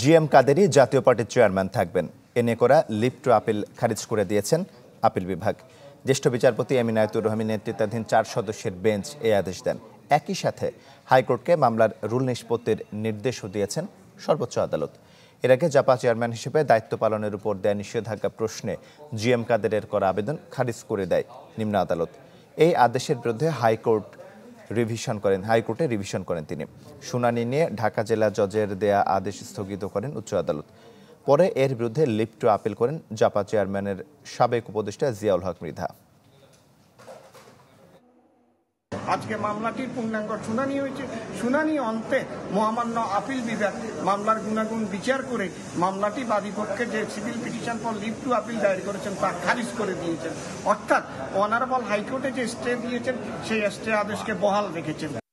G M জাতীয় পার্টির chairman থাকবেন এ নিয়ে করা লিভ টু আপিল খারিজ করে দিয়েছেন আপিল বিভাগ জ্যেষ্ঠ বিচারপতি এমিনায়তুর রহমিন নেতৃত্বাধীন চার সদস্যের বেঞ্চ এই আদেশ দেন একই সাথে হাইকোর্টকে মামলার রুল নিষ্পত্তির নির্দেশও দিয়েছেন সর্বোচ্চ আদালত এর আগে জাপা চেয়ারম্যান হিসেবে দায়িত্ব পালনের উপর দেয়া নিষেধাজ্ঞা প্রশ্নে জি এম কাদেরের করা আবেদন খারিজ করে দেয় নিম্ন আদালত এই আদেশের বিরুদ্ধে হাইকোর্ট রিভিশন করেন হাইকোর্টে রিভিশন করেন তিনি শুনানি নিয়ে ঢাকা জেলা জজের দেয়া আদেশ স্থগিত করেন উচ্চ আদালত পরে এর বিরুদ্ধে লিপ্ট আপিল করেন জাপা চেয়ারম্যানের সাবেক উপদেষ্টা জিয়াউল হক মৃধা আজকে মামলাটির পূর্ণাঙ্গ শুনানি হয়েছে শুনানি অন্তে মহামান্য আপিল বিভাগ মামলার গুণাগুণ বিচার করে মামলাটি বাদীপক্ষে যে civil petition for leave to appeal দায়ের করেছেন তা খারিজ করে দিয়েছেন অর্থাৎ অনারেবল হাইকোর্টে যে স্টে দিয়েছেন সেই স্টে আদেশকে বহাল রেখেছেন